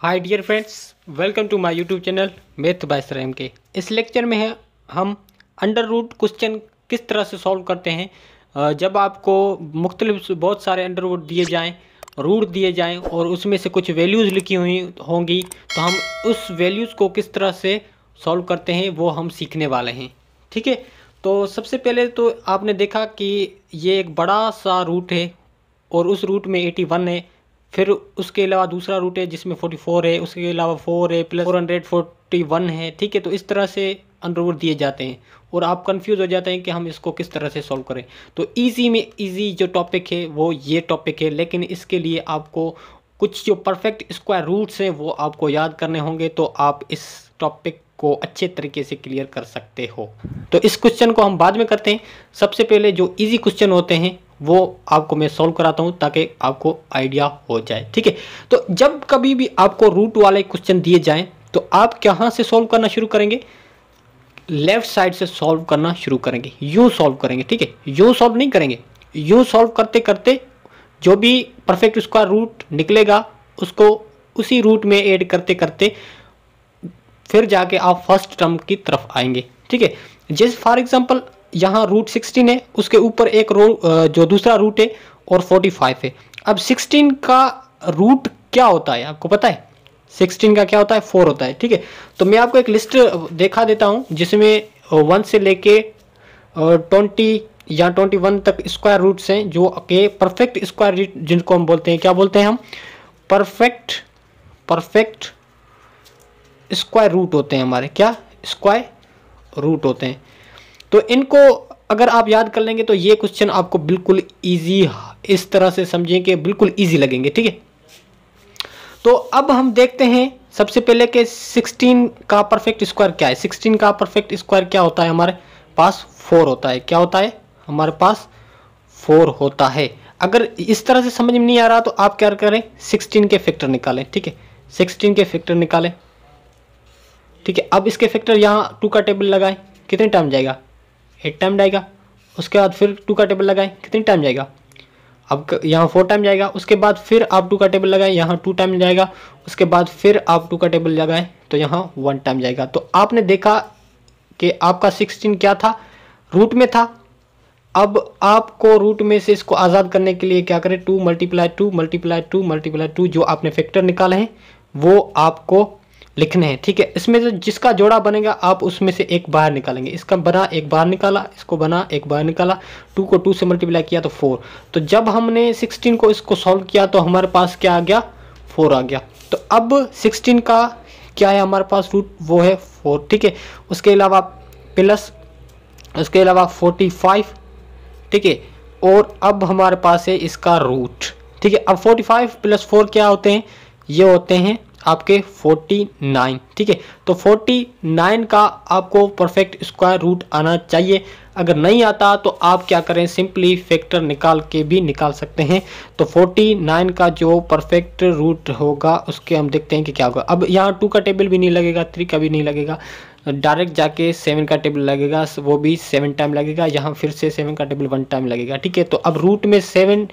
hi dear friends welcome to my YouTube channel math by सरेम के इस lecture में है हम अंडर रूट क्वेश्चन किस तरह से सॉल्व करते हैं जब आपको मुख्तलिफ बहुत सारे अंडर रूट दिए जाएँ रूट दिए जाएँ और उसमें से कुछ वैल्यूज़ लिखी हुई होंगी तो हम उस वैल्यूज़ को किस तरह से सॉल्व करते हैं वो हम सीखने वाले हैं ठीक है तो सबसे पहले तो आपने देखा कि ये एक बड़ा सा रूट है और उस रूट में एटी वन है फिर उसके अलावा दूसरा रूट है जिसमें फोर्टी फोर है उसके अलावा फोर है plus four hundred forty one है ठीक है तो इस तरह से अंडरवुड दिए जाते हैं और आप कंफ्यूज हो जाते हैं कि हम इसको किस तरह से सॉल्व करें तो इजी में इजी जो टॉपिक है वो ये टॉपिक है लेकिन इसके लिए आपको कुछ जो परफेक्ट स्क्वायर रूट्स हैं वो आपको याद करने होंगे तो आप इस टॉपिक को अच्छे तरीके से क्लियर कर सकते हो तो इस क्वेश्चन को हम बाद में करते हैं सबसे पहले जो ईजी क्वेश्चन होते हैं वो आपको मैं सॉल्व कराता हूँ ताकि आपको आइडिया हो जाए ठीक है तो जब कभी भी आपको रूट वाले क्वेश्चन दिए जाए तो आप कहाँ से सॉल्व करना शुरू करेंगे लेफ्ट साइड से सॉल्व करना शुरू करेंगे यूँ सॉल्व करेंगे ठीक है यूँ सॉल्व नहीं करेंगे यूँ सॉल्व करते करते जो भी परफेक्ट उसका रूट निकलेगा उसको उसी रूट में ऐड करते करते फिर जाके आप फर्स्ट टर्म की तरफ आएंगे ठीक है जैसे फॉर एग्जाम्पल यहाँ रूट सिक्सटीन है उसके ऊपर एक रो जो दूसरा रूट है और फोर्टी फाइव है अब सिक्सटीन का रूट क्या होता है आपको पता है सिक्सटीन का क्या होता है फोर होता है ठीक है तो मैं आपको एक लिस्ट देखा देता हूँ जिसमें वन से लेके ट्वेंटी या ट्वेंटी वन तक स्क्वायर रूट्स हैं जो के परफेक्ट स्क्वायर रूट जिनको हम बोलते हैं क्या बोलते हैं हम परफेक्ट परफेक्ट स्क्वायर रूट होते हैं हमारे क्या स्क्वायर रूट होते हैं तो इनको अगर आप याद कर लेंगे तो ये क्वेश्चन आपको बिल्कुल ईजी इस तरह से समझें कि बिल्कुल ईजी लगेंगे ठीक है तो अब हम देखते हैं सबसे पहले कि 16 का परफेक्ट स्क्वायर क्या है 16 का परफेक्ट स्क्वायर क्या होता है हमारे पास 4 होता है क्या होता है हमारे पास 4 होता है अगर इस तरह से समझ में नहीं आ रहा तो आप क्या करें 16 के फैक्टर निकालें ठीक है 16 के फैक्टर निकालें ठीक है अब इसके फैक्टर यहाँ टू का टेबल लगाएं कितने टाइम जाएगा एट टाइम जाएगा उसके बाद फिर टू का टेबल लगाएं कितनी टाइम जाएगा अब यहाँ फोर टाइम जाएगा उसके बाद फिर आप टू का टेबल लगाएं यहाँ टू टाइम जाएगा उसके बाद फिर आप टू का टेबल लगाएं तो यहाँ वन टाइम जाएगा तो आपने देखा कि आपका सिक्सटीन क्या था रूट में था अब आपको रूट में से इसको आज़ाद करने के लिए क्या करें two multiply two multiply two multiply two जो आपने फैक्टर निकाले हैं वो आपको लिखने हैं ठीक है इसमें से जिसका जोड़ा बनेगा आप उसमें से एक बाहर निकालेंगे इसका बना एक बाहर निकाला इसको बना एक बाहर निकाला टू को टू से मल्टीप्लाई किया तो फोर तो जब हमने सिक्सटीन को इसको सॉल्व किया तो हमारे पास क्या आ गया फोर आ गया तो अब सिक्सटीन का क्या है हमारे पास रूट वो है फोर ठीक है उसके अलावा प्लस उसके अलावा फोर्टी फाइव ठीक है और अब हमारे पास है इसका रूट ठीक है अब फोर्टी फाइव प्लस फोर क्या होते हैं ये होते हैं आपके 49 ठीक है तो 49 का आपको परफेक्ट स्क्वायर रूट आना चाहिए अगर नहीं आता तो आप क्या करें सिंपली फैक्टर निकाल के भी निकाल सकते हैं तो 49 का जो परफेक्ट रूट होगा उसके हम देखते हैं कि क्या होगा अब यहाँ टू का टेबल भी नहीं लगेगा थ्री का भी नहीं लगेगा डायरेक्ट जाके सेवन का टेबल लगेगा वो भी सेवन टाइम लगेगा यहाँ फिर से सेवन का टेबल वन टाइम लगेगा ठीक है तो अब रूट में सेवन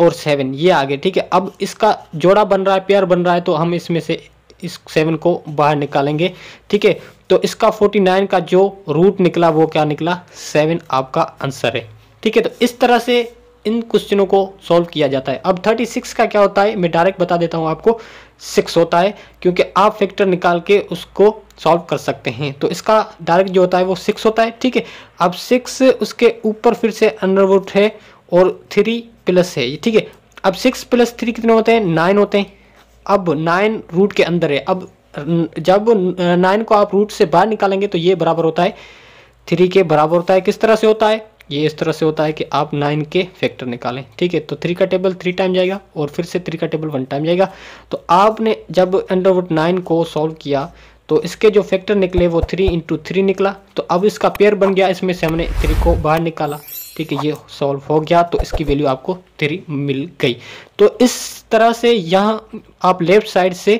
और सेवन ये आ गए ठीक है अब इसका जोड़ा बन रहा है पेयर बन रहा है तो हम इसमें से इस सेवन को बाहर निकालेंगे ठीक है तो इसका फोर्टी नाइन का जो रूट निकला वो क्या निकला सेवन आपका आंसर है ठीक है तो इस तरह से इन क्वेश्चनों को सॉल्व किया जाता है अब थर्टी सिक्स का क्या होता है मैं डायरेक्ट बता देता हूँ आपको सिक्स होता है क्योंकि आप फैक्टर निकाल के उसको सॉल्व कर सकते हैं तो इसका डायरेक्ट जो होता है वो सिक्स होता है ठीक है अब सिक्स उसके ऊपर फिर से अंडरवुड है और थ्री प्लस है ये ठीक है अब सिक्स प्लस थ्री कितने होते हैं नाइन होते हैं अब नाइन रूट के अंदर है अब जब नाइन को आप रूट से बाहर निकालेंगे तो ये बराबर होता है थ्री के बराबर होता है किस तरह से होता है ये इस तरह से होता है कि आप नाइन के फैक्टर निकालें ठीक है तो थ्री का टेबल थ्री टाइम जाएगा और फिर से थ्री का टेबल वन टाइम जाएगा तो आपने जब अंडरवुड नाइन को सॉल्व किया तो इसके जो फैक्टर निकले वो थ्री इंटू थ्री निकला तो अब इसका पेयर बन गया इसमें से हमने थ्री को बाहर निकाला ठीक है ये सॉल्व हो गया तो इसकी वैल्यू आपको थ्री मिल गई तो इस तरह से यहाँ आप लेफ्ट साइड से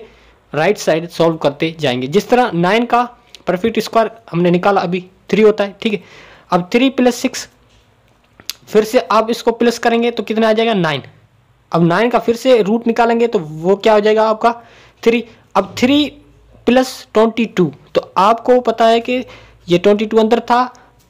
राइट साइड सॉल्व करते जाएंगे जिस तरह नाइन का परफेक्ट स्क्वायर हमने निकाला अभी थ्री होता है ठीक है अब थ्री प्लस सिक्स फिर से आप इसको प्लस करेंगे तो कितना आ जाएगा नाइन अब नाइन का फिर से रूट निकालेंगे तो वो क्या हो जाएगा आपका थ्री अब थ्री प्लस ट्वेंटी टू तो आपको पता है कि ये ट्वेंटी टू अंदर था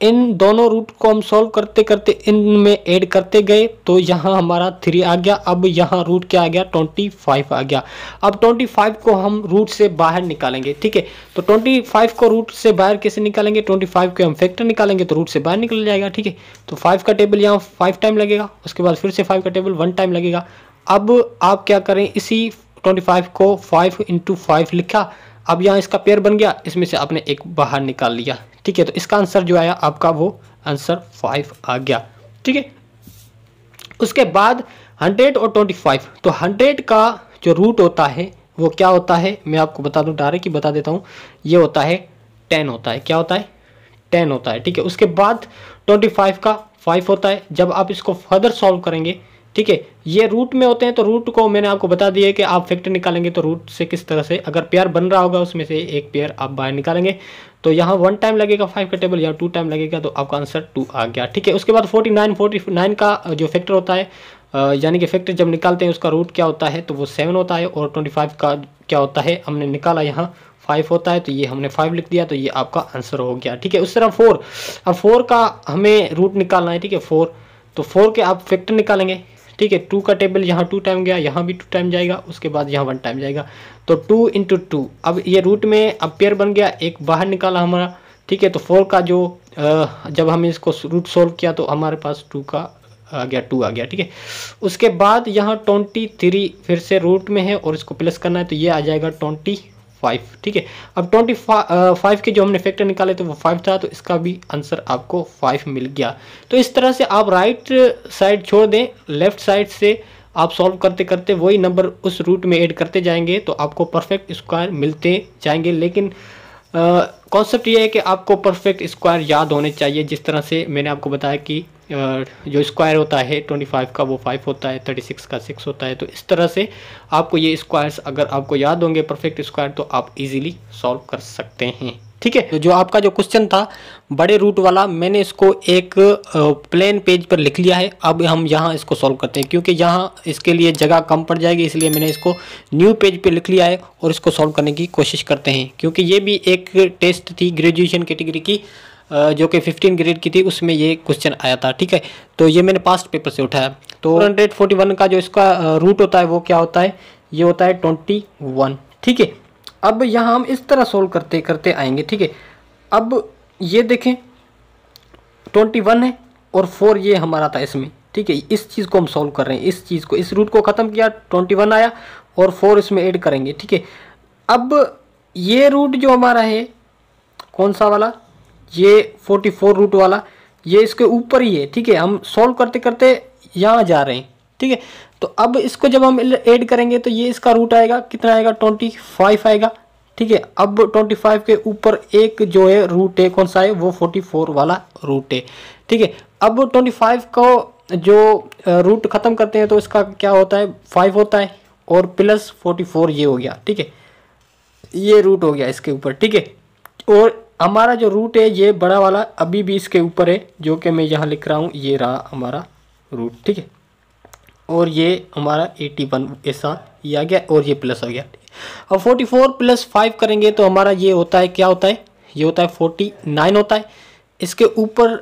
इन दोनों रूट को हम सॉल्व करते करते इनमें ऐड करते गए तो यहाँ हमारा थ्री आ गया अब यहाँ रूट क्या आ गया ट्वेंटी फाइव आ गया अब ट्वेंटी फाइव को हम रूट से बाहर निकालेंगे ठीक है तो ट्वेंटी फाइव को रूट से बाहर कैसे निकालेंगे ट्वेंटी फाइव को हम फैक्टर निकालेंगे तो रूट से बाहर निकल जाएगा ठीक है तो फाइव का टेबल यहाँ फाइव टाइम लगेगा उसके बाद फिर से फाइव का टेबल वन टाइम लगेगा अब आप क्या करें इसी ट्वेंटी फाइव को फाइव इंटू फाइव लिखा अब यहाँ इसका पेयर बन गया इसमें से आपने एक बाहर निकाल लिया ठीक है तो इसका आंसर जो आया आपका वो आंसर फाइव आ गया ठीक है उसके बाद हंड्रेड और ट्वेंटी फाइव तो हंड्रेड का जो रूट होता है वो क्या होता है मैं आपको बता दूं डायरेक्ट ही बता देता हूं ये होता है टेन होता है क्या होता है टेन होता है ठीक है उसके बाद ट्वेंटी फाइव का फाइव होता है जब आप इसको फर्दर सॉल्व करेंगे ठीक है ये रूट में होते हैं तो रूट को मैंने आपको बता दिया कि आप फैक्टर निकालेंगे तो रूट से किस तरह से अगर पेयर बन रहा होगा उसमें से एक पेयर आप बाहर निकालेंगे तो यहाँ वन टाइम लगेगा फाइव का टेबल या टू टाइम लगेगा तो आपका आंसर टू आ गया ठीक है उसके बाद फोर्टी नाइन फोर्टी नाइन का जो फैक्टर होता है यानी कि फैक्टर जब निकालते हैं उसका रूट क्या होता है तो वो सेवन होता है और ट्वेंटी फाइव का क्या होता है हमने निकाला यहाँ फाइव होता है तो ये हमने फाइव लिख दिया तो ये आपका आंसर हो गया ठीक है उस तरह फोर अब फोर का हमें रूट निकालना है ठीक है फोर तो फोर के आप फैक्टर निकालेंगे ठीक है टू का टेबल यहाँ टू टाइम गया यहाँ भी टू टाइम जाएगा उसके बाद यहाँ वन टाइम जाएगा तो टू इंटू टू अब ये रूट में अब पेयर बन गया एक बाहर निकाला हमारा ठीक है तो फोर का जो जब हमने इसको रूट सोल्व किया तो हमारे पास टू का आ गया टू आ गया ठीक है उसके बाद यहाँ ट्वेंटी थ्री फिर से रूट में है और इसको प्लस करना है तो ये आ जाएगा ट्वेंटी फाइव ठीक है अब ट्वेंटी फाइव के जो हमने फैक्टर निकाले थे वो फाइव था तो इसका भी आंसर आपको फाइव मिल गया तो इस तरह से आप राइट साइड छोड़ दें लेफ्ट साइड से आप सॉल्व करते करते वही नंबर उस रूट में ऐड करते जाएंगे तो आपको परफेक्ट स्क्वायर मिलते जाएंगे लेकिन कॉन्सेप्ट ये है कि आपको परफेक्ट स्क्वायर याद होने चाहिए जिस तरह से मैंने आपको बताया कि जो स्क्वायर होता है ट्वेंटी फाइव का वो फाइव होता है थर्टी सिक्स का सिक्स होता है तो इस तरह से आपको ये स्क्वायर्स अगर आपको याद होंगे परफेक्ट स्क्वायर तो आप इजीली सॉल्व कर सकते हैं ठीक है तो जो आपका जो क्वेश्चन था बड़े रूट वाला मैंने इसको एक प्लेन पेज पर लिख लिया है अब हम यहाँ इसको सॉल्व करते हैं क्योंकि यहाँ इसके लिए जगह कम पड़ जाएगी इसलिए मैंने इसको न्यू पेज पर लिख लिया है और इसको सॉल्व करने की कोशिश करते हैं क्योंकि ये भी एक टेस्ट थी ग्रेजुएशन कैटेगरी की जो कि फिफ्टीन ग्रेड की थी उसमें ये क्वेश्चन आया था ठीक है तो ये मैंने पास्ट पेपर से उठाया तो हंड्रेड फोर्टी वन का जो इसका रूट होता है वो क्या होता है ये होता है ट्वेंटी वन ठीक है अब यहाँ हम इस तरह सोल्व करते करते आएंगे ठीक है अब ये देखें ट्वेंटी वन है और फोर ये हमारा था इसमें ठीक है इस चीज़ को हम सोल्व कर रहे हैं इस चीज़ को इस रूट को ख़त्म किया ट्वेंटी वन आया और फोर इसमें ऐड करेंगे ठीक है अब ये रूट जो हमारा है कौन सा वाला ये फोर्टी फोर रूट वाला ये इसके ऊपर ही है ठीक है हम सॉल्व करते करते यहाँ जा रहे हैं ठीक है तो अब इसको जब हम ऐड करेंगे तो ये इसका रूट आएगा कितना आएगा ट्वेंटी फाइव आएगा ठीक है अब 25 के ऊपर एक जो है रूट है कौन सा है वो 44 वाला रूट है ठीक है अब 25 को जो रूट ख़त्म करते हैं तो इसका क्या होता है फाइव होता है और प्लस फोर ये हो गया ठीक है ये रूट हो गया इसके ऊपर ठीक है और हमारा जो रूट है ये बड़ा वाला अभी भी इसके ऊपर है जो कि मैं यहाँ लिख रहा हूँ ये रहा हमारा रूट ठीक है और ये हमारा 81 ऐसा ये आ गया और ये प्लस हो गया अब 44 प्लस 5 करेंगे तो हमारा ये होता है क्या होता है ये होता है 49 होता है इसके ऊपर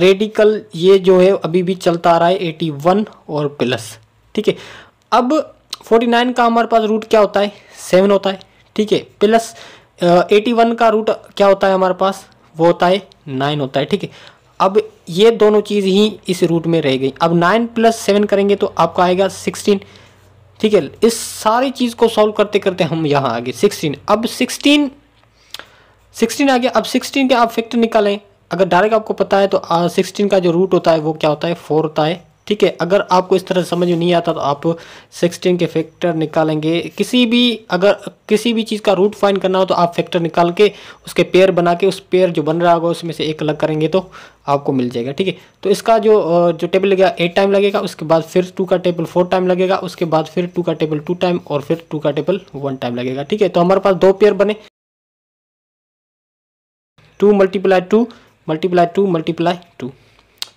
रेडिकल ये जो है अभी भी चलता आ रहा है 81 और प्लस ठीक है अब 49 का हमारे पास रूट क्या होता है सेवन होता है ठीक है प्लस एटी वन का रूट क्या होता है हमारे पास वो होता है नाइन होता है ठीक है अब ये दोनों चीज़ ही इस रूट में रह गई अब नाइन प्लस सेवन करेंगे तो आपका आएगा सिक्सटीन ठीक है इस सारी चीज़ को सॉल्व करते करते हम यहाँ आ गए सिक्सटीन अब सिक्सटीन सिक्सटीन आ गया अब सिक्सटीन के आप फैक्टर निकालें अगर डायरेक्ट आपको पता है तो सिक्सटीन का जो रूट होता है वो क्या होता है फोर होता है ठीक है अगर आपको इस तरह समझ में नहीं आता तो आप 16 के फैक्टर निकालेंगे किसी भी अगर किसी भी चीज़ का रूट फाइन करना हो तो आप फैक्टर निकाल के उसके पेयर बना के उस पेयर जो बन रहा होगा उसमें से एक अलग करेंगे तो आपको मिल जाएगा ठीक है तो इसका जो जो टेबल लगेगा एट टाइम लगेगा उसके बाद फिर टू का टेबल फोर टाइम लगेगा उसके बाद फिर टू का टेबल टू टाइम और फिर टू का टेबल वन टाइम लगेगा ठीक है तो हमारे पास दो पेयर बने two multiply two multiply two multiply two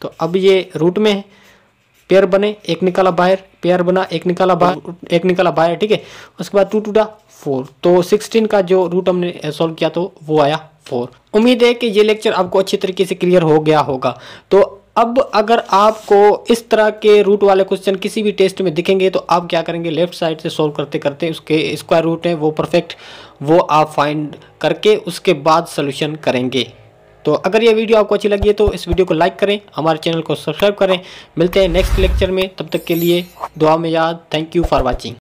तो अब ये रूट में है पेयर बने एक निकाला बाहर पेयर बना एक निकाला बाहर एक निकाला बाहर ठीक है उसके बाद टू टूटा फोर तो सिक्सटीन का जो रूट हमने सॉल्व किया तो वो आया फोर उम्मीद है कि ये लेक्चर आपको अच्छी तरीके से क्लियर हो गया होगा तो अब अगर आपको इस तरह के रूट वाले क्वेश्चन किसी भी टेस्ट में दिखेंगे तो आप क्या करेंगे लेफ्ट साइड से सॉल्व करते करते उसके स्क्वायर रूट हैं वो परफेक्ट वो आप फाइंड करके उसके बाद सोल्यूशन करेंगे तो अगर ये वीडियो आपको अच्छी लगी है तो इस वीडियो को लाइक करें हमारे चैनल को सब्सक्राइब करें मिलते हैं नेक्स्ट लेक्चर में तब तक के लिए दुआ में याद थैंक यू फॉर वॉचिंग